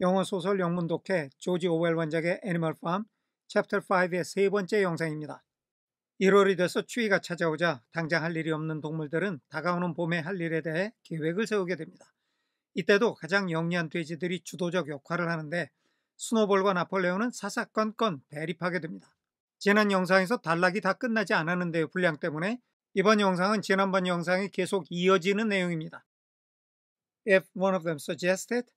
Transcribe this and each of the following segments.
영어 소설 영문 독해 조지 오웰 원작의 애니멀 팜 챕터 5의 세 번째 영상입니다. 1월이 돼서 추위가 찾아오자 당장 할 일이 없는 동물들은 다가오는 봄에 할 일에 대해 계획을 세우게 됩니다. 이때도 가장 영리한 돼지들이 주도적 역할을 하는데 스노볼과 나폴레오는 사사건건 대립하게 됩니다. 지난 영상에서 단락이 다 끝나지 않았는데요 분량 때문에 이번 영상은 지난번 영상이 계속 이어지는 내용입니다. If one of them suggested,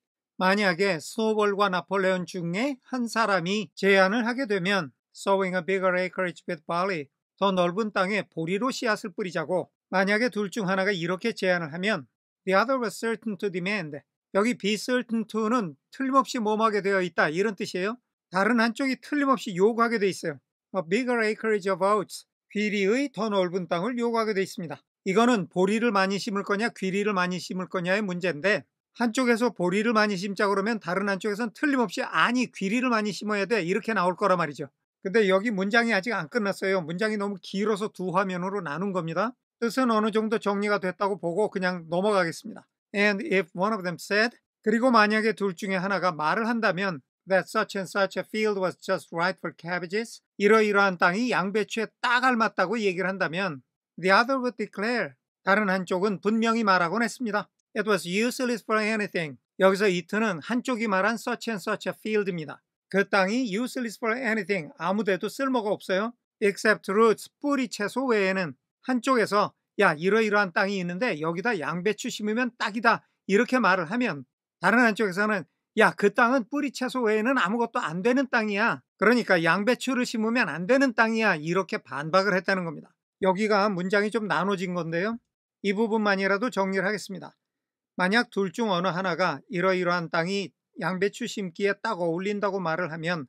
만약에 스노볼과 나폴레온 중에 한 사람이 제안을 하게 되면 sowing a bigger acreage with barley 더 넓은 땅에 보리로 씨앗을 뿌리자고 만약에 둘 중 하나가 이렇게 제안을 하면 the other was certain to demand 여기 be certain to는 틀림없이 몸하게 되어 있다 이런 뜻이에요. 다른 한쪽이 틀림없이 요구하게 돼 있어요. a bigger acreage of oats 귀리의 더 넓은 땅을 요구하게 돼 있습니다. 이거는 보리를 많이 심을 거냐 귀리를 많이 심을 거냐의 문제인데 한쪽에서 보리를 많이 심자 그러면 다른 한쪽에선 틀림없이 아니 귀리를 많이 심어야 돼 이렇게 나올 거란 말이죠. 근데 여기 문장이 아직 안 끝났어요. 문장이 너무 길어서 두 화면으로 나눈 겁니다. 뜻은 어느 정도 정리가 됐다고 보고 그냥 넘어가겠습니다. And if one of them said, 그리고 만약에 둘 중에 하나가 말을 한다면 that such and such a field was just right for cabbages, 이러이러한 땅이 양배추에 딱 알맞다고 얘기를 한다면 the other would declare, 다른 한쪽은 분명히 말하곤 했습니다. It was useless for anything. 여기서 it는 한쪽이 말한 such and such a field입니다. 그 땅이 useless for anything. 아무데도 쓸모가 없어요. except roots, 뿌리 채소 외에는 한쪽에서 야 이러이러한 땅이 있는데 여기다 양배추 심으면 딱이다 이렇게 말을 하면 다른 한쪽에서는 야 그 땅은 뿌리 채소 외에는 아무것도 안 되는 땅이야 그러니까 양배추를 심으면 안 되는 땅이야 이렇게 반박을 했다는 겁니다. 여기가 문장이 좀 나눠진 건데요. 이 부분만이라도 정리를 하겠습니다. 만약 둘 중 어느 하나가 이러이러한 땅이 양배추 심기에 딱 어울린다고 말을 하면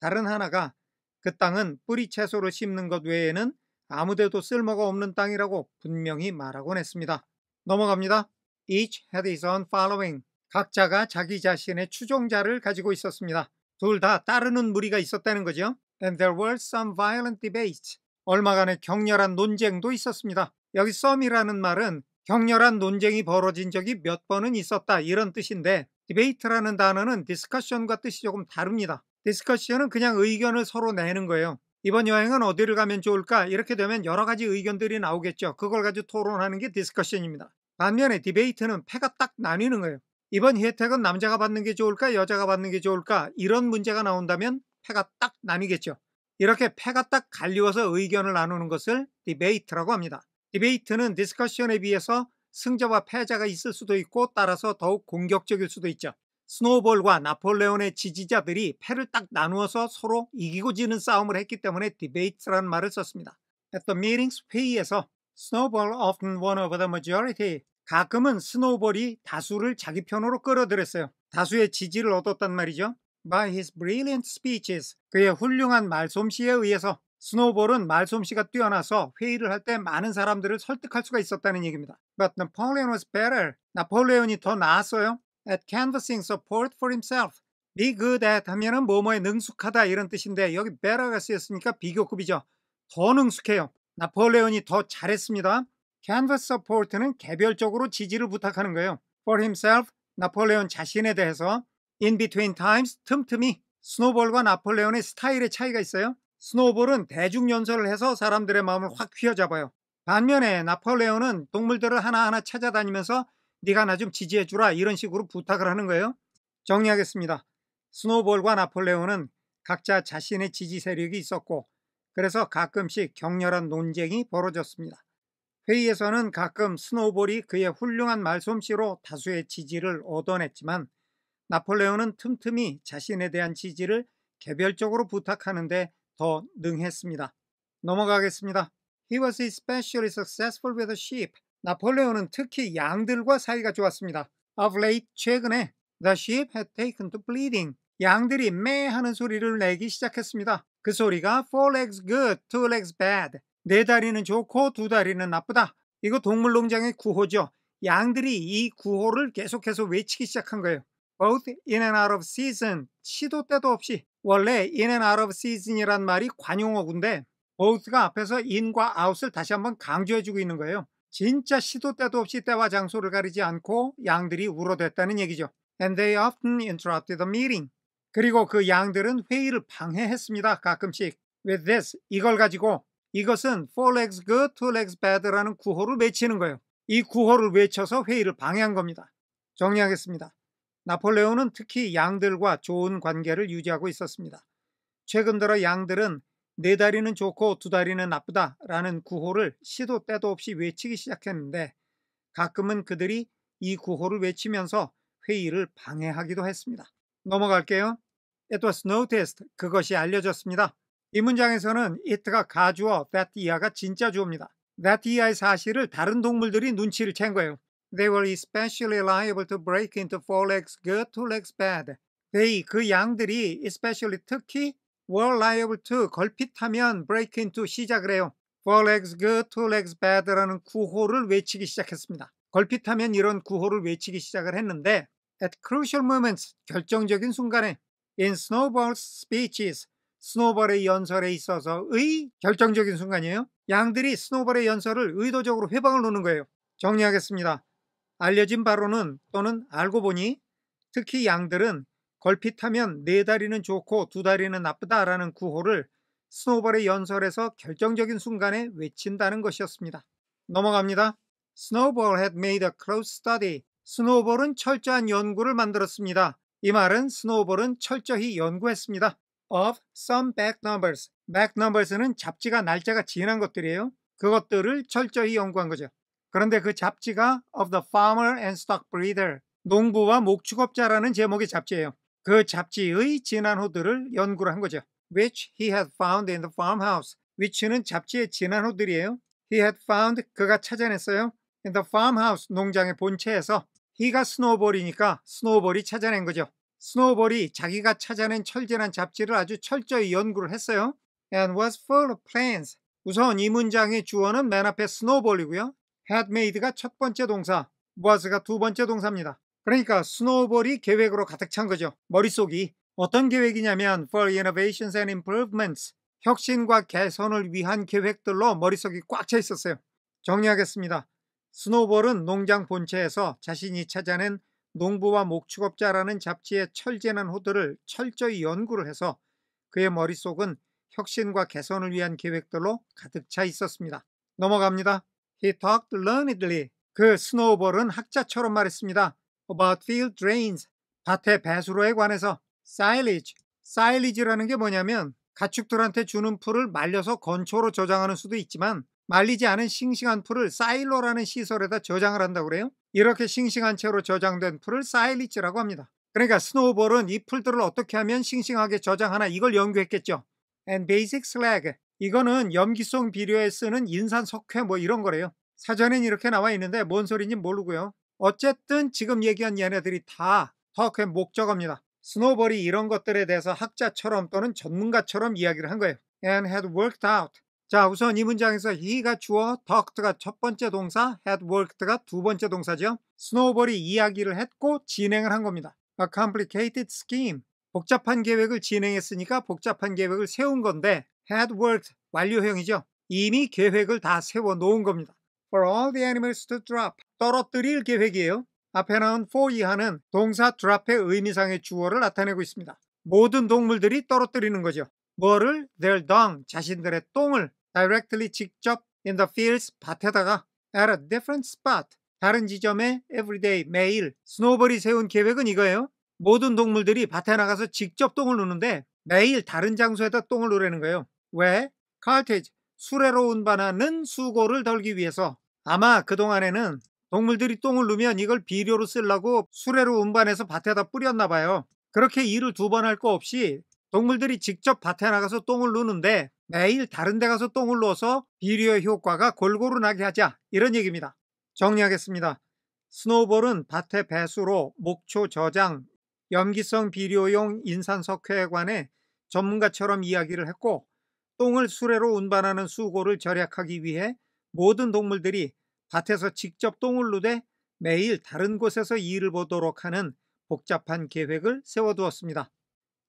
다른 하나가 그 땅은 뿌리 채소로 심는 것 외에는 아무데도 쓸모가 없는 땅이라고 분명히 말하곤 했습니다. 넘어갑니다. Each had his own following. 각자가 자기 자신의 추종자를 가지고 있었습니다. 둘 다 따르는 무리가 있었다는 거죠. And there were some violent debates. 얼마간의 격렬한 논쟁도 있었습니다. 여기 some이라는 말은 격렬한 논쟁이 벌어진 적이 몇 번은 있었다 이런 뜻인데 디베이트라는 단어는 디스커션과 뜻이 조금 다릅니다. 디스커션은 그냥 의견을 서로 내는 거예요. 이번 여행은 어디를 가면 좋을까 이렇게 되면 여러 가지 의견들이 나오겠죠. 그걸 가지고 토론하는 게 디스커션입니다. 반면에 디베이트는 패가 딱 나뉘는 거예요. 이번 혜택은 남자가 받는 게 좋을까 여자가 받는 게 좋을까 이런 문제가 나온다면 패가 딱 나뉘겠죠. 이렇게 패가 딱 갈리워서 의견을 나누는 것을 디베이트라고 합니다. 디베이트는 디스커션에 비해서 승자와 패자가 있을 수도 있고 따라서 더욱 공격적일 수도 있죠. 스노우볼과 나폴레온의 지지자들이 패를 딱 나누어서 서로 이기고 지는 싸움을 했기 때문에 디베이트라는 말을 썼습니다. At the meetings 회의에서 스노우볼 often won over the majority. 가끔은 스노우볼이 다수를 자기 편으로 끌어들였어요. 다수의 지지를 얻었단 말이죠. By his brilliant speeches, 그의 훌륭한 말솜씨에 의해서 스노볼은 말솜씨가 뛰어나서 회의를 할 때 많은 사람들을 설득할 수가 있었다는 얘기입니다. But Napoleon was better. 나폴레온이 더 나았어요. At canvassing support for himself. Be good at 하면은 뭐뭐에 능숙하다 이런 뜻인데 여기 better가 쓰였으니까 비교급이죠. 더 능숙해요. 나폴레온이 더 잘했습니다. Canvas support는 개별적으로 지지를 부탁하는 거예요. For himself, 나폴레온 자신에 대해서. In between times, 틈틈이 스노볼과 나폴레온의 스타일의 차이가 있어요. 스노볼은 대중연설을 해서 사람들의 마음을 확 휘어잡아요. 반면에 나폴레오는 동물들을 하나하나 찾아다니면서 네가 나 좀 지지해주라 이런 식으로 부탁을 하는 거예요. 정리하겠습니다. 스노볼과나폴레오는 각자 자신의 지지 세력이 있었고 그래서 가끔씩 격렬한 논쟁이 벌어졌습니다. 회의에서는 가끔 스노볼이 그의 훌륭한 말솜씨로 다수의 지지를 얻어냈지만 나폴레오는 틈틈이 자신에 대한 지지를 개별적으로 부탁하는데 더 능했습니다. 넘어가겠습니다. He was especially successful with sheep. 나폴레옹은 특히 양들과 사이가 좋았습니다. Of late, 최근에 The sheep had taken to bleeding. 양들이 매 하는 소리를 내기 시작했습니다. 그 소리가 four legs good, two legs bad. 네 다리는 좋고 두 다리는 나쁘다. 이거 동물농장의 구호죠. 양들이 이 구호를 계속해서 외치기 시작한 거예요. Both in and out of season. 시도 때도 없이 원래 in and out of season이란 말이 관용어군데 보우스가 앞에서 in과 out을 다시 한번 강조해주고 있는 거예요. 진짜 시도 때도 없이 때와 장소를 가리지 않고 양들이 우러댔다는 얘기죠. And they often interrupted the meeting. 그리고 그 양들은 회의를 방해했습니다. 가끔씩. With this, 이걸 가지고 이것은 four legs good, two legs bad라는 구호를 외치는 거예요. 이 구호를 외쳐서 회의를 방해한 겁니다. 정리하겠습니다. 나폴레옹은 특히 양들과 좋은 관계를 유지하고 있었습니다. 최근 들어 양들은 네 다리는 좋고 두 다리는 나쁘다 라는 구호를 시도 때도 없이 외치기 시작했는데 가끔은 그들이 이 구호를 외치면서 회의를 방해하기도 했습니다. 넘어갈게요. It was noticed. 그것이 알려졌습니다. 이 문장에서는 it가 가주어, that 이하가 진짜 주어입니다. that 이하의 사실을 다른 동물들이 눈치를 챈 거예요. They were especially liable to break into four legs good, two legs bad. They, 그 양들이 especially 특히 were liable to 걸핏하면 break into 시작을 해요. four legs good, two legs bad라는 구호를 외치기 시작했습니다. 걸핏하면 이런 구호를 외치기 시작을 했는데 at crucial moments 결정적인 순간에 in snowball's speeches 스노벌의 연설에 있어서의 결정적인 순간이에요. 양들이 스노벌의 연설을 의도적으로 회방을 놓는 거예요. 정리하겠습니다. 알려진 바로는 또는 알고 보니 특히 양들은 걸핏하면 네 다리는 좋고 두 다리는 나쁘다라는 구호를 스노우볼의 연설에서 결정적인 순간에 외친다는 것이었습니다. 넘어갑니다. Snowball had made a close study. 스노우볼은 철저한 연구를 만들었습니다. 이 말은 스노우볼은 철저히 연구했습니다. Of some back numbers. back numbers는 잡지가 날짜가 지난 것들이에요. 그것들을 철저히 연구한 거죠. 그런데 그 잡지가 Of the Farmer and Stockbreeder 농부와 목축업자라는 제목의 잡지예요. 그 잡지의 지난 호들을 연구를 한 거죠. Which he had found in the farmhouse. which는 잡지의 지난 호들이에요. He had found 그가 찾아냈어요. In the farmhouse 농장의 본체에서 he가 스노우볼이니까 스노우볼이 찾아낸 거죠. 스노우볼이 자기가 찾아낸 철저한 잡지를 아주 철저히 연구를 했어요. And was full of plans. 우선 이 문장의 주어는 맨 앞에 스노우볼이고요. had made가 첫 번째 동사, was가 두 번째 동사입니다. 그러니까 스노우볼이 계획으로 가득 찬 거죠. 머릿속이 어떤 계획이냐면 for innovations and improvements 혁신과 개선을 위한 계획들로 머릿속이 꽉 차 있었어요. 정리하겠습니다. 스노볼은 농장 본체에서 자신이 찾아낸 농부와 목축업자라는 잡지의 철제난 호들을 철저히 연구를 해서 그의 머릿속은 혁신과 개선을 위한 계획들로 가득 차 있었습니다. 넘어갑니다. He talked learnedly. 그 스노우볼은 학자처럼 말했습니다. About field drains. 밭의 배수로에 관해서. Silage. Silage라는 게 뭐냐면 가축들한테 주는 풀을 말려서 건초로 저장하는 수도 있지만 말리지 않은 싱싱한 풀을 사일로라는 시설에다 저장을 한다고 그래요. 이렇게 싱싱한 채로 저장된 풀을 사일리지라고 합니다. 그러니까 스노우볼은 이 풀들을 어떻게 하면 싱싱하게 저장하나 이걸 연구했겠죠. And basic slag, 이거는 염기성 비료에 쓰는 인산석회 뭐 이런 거래요. 사전엔 이렇게 나와 있는데 뭔소리인지 모르고요. 어쨌든 지금 얘기한 얘네들이 다 터크의 목적어입니다. 스노볼이 이런 것들에 대해서 학자처럼 또는 전문가처럼 이야기를 한 거예요. And had worked out. 자 우선 이 문장에서 he가 주어, talked가 첫 번째 동사, had worked가 두 번째 동사죠. 스노볼이 우 이야기를 했고 진행을 한 겁니다. A complicated scheme. 복잡한 계획을 진행했으니까 복잡한 계획을 세운 건데 had worked 완료형이죠. 이미 계획을 다 세워놓은 겁니다. For all the animals to drop 떨어뜨릴 계획이에요. 앞에 나온 for 이하는 동사 drop의 의미상의 주어를 나타내고 있습니다. 모든 동물들이 떨어뜨리는 거죠. 뭐를? their dung, 자신들의 똥을 directly 직접 in the fields, 밭에다가 at a different spot, 다른 지점에 everyday, 매일 스노우볼이 세운 계획은 이거예요. 모든 동물들이 밭에 나가서 직접 똥을 누는데 매일 다른 장소에다 똥을 누라는 거예요. 왜? 칼테지 수레로 운반하는 수고를 덜기 위해서 아마 그동안에는 동물들이 똥을 누면 이걸 비료로 쓰려고 수레로 운반해서 밭에다 뿌렸나 봐요. 그렇게 일을 두 번 할 거 없이 동물들이 직접 밭에 나가서 똥을 누는데 매일 다른 데 가서 똥을 넣어서 비료의 효과가 골고루 나게 하자 이런 얘기입니다. 정리하겠습니다. 스노우볼은 밭의 배수로 목초 저장, 염기성 비료용 인산석회에 관해 전문가처럼 이야기를 했고 똥을 수레로 운반하는 수고를 절약하기 위해 모든 동물들이 밭에서 직접 똥을 누되 매일 다른 곳에서 일을 보도록 하는 복잡한 계획을 세워두었습니다.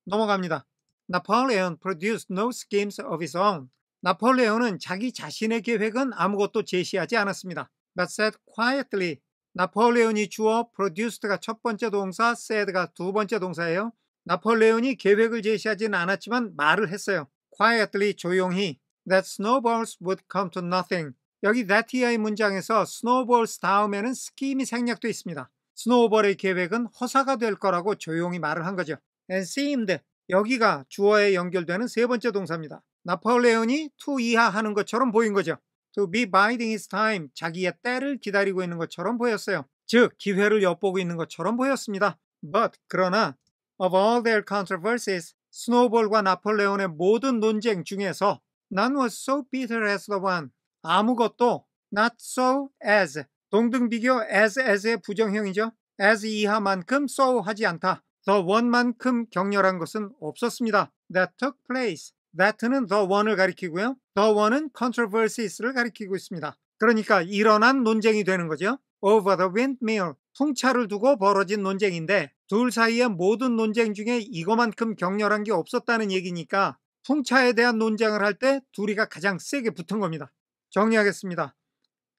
넘어갑니다. Napoleon produced no schemes of his own. 나폴레온은 자기 자신의 계획은 아무것도 제시하지 않았습니다. But said quietly. 나폴레온이 주어 produced가 첫 번째 동사, said가 두 번째 동사예요. 나폴레온이 계획을 제시하지는 않았지만 말을 했어요. quietly 조용히 that snowballs would come to nothing. 여기 that의 문장에서 snowballs 다음에는 scheme이 생략돼 있습니다. 스노우볼의 계획은 허사가 될 거라고 조용히 말을 한 거죠. and seemed 여기가 주어에 연결되는 세 번째 동사입니다. 나폴레온이 투 이하 하는 것처럼 보인 거죠. to be biding his time 자기의 때를 기다리고 있는 것처럼 보였어요. 즉 기회를 엿보고 있는 것처럼 보였습니다. but 그러나 of all their controversies 스노우볼과 나폴레온의 모든 논쟁 중에서 None was so bitter as the one. 아무것도 not so as 동등 비교 as as의 부정형이죠. as 이하만큼 so 하지 않다. the one만큼 격렬한 것은 없었습니다. that took place. that는 the one을 가리키고요. the one은 controversies를 가리키고 있습니다. 그러니까 일어난 논쟁이 되는 거죠. over the windmill. 풍차를 두고 벌어진 논쟁인데 둘 사이의 모든 논쟁 중에 이거만큼 격렬한 게 없었다는 얘기니까 풍차에 대한 논쟁을 할 때 둘이가 가장 세게 붙은 겁니다. 정리하겠습니다.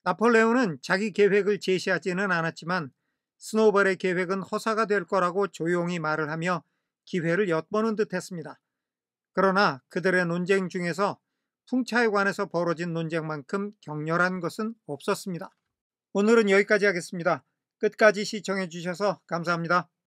나폴레오는 자기 계획을 제시하지는 않았지만 스노우볼의 계획은 허사가 될 거라고 조용히 말을 하며 기회를 엿보는 듯 했습니다. 그러나 그들의 논쟁 중에서 풍차에 관해서 벌어진 논쟁만큼 격렬한 것은 없었습니다. 오늘은 여기까지 하겠습니다. 끝까지 시청해 주셔서 감사합니다.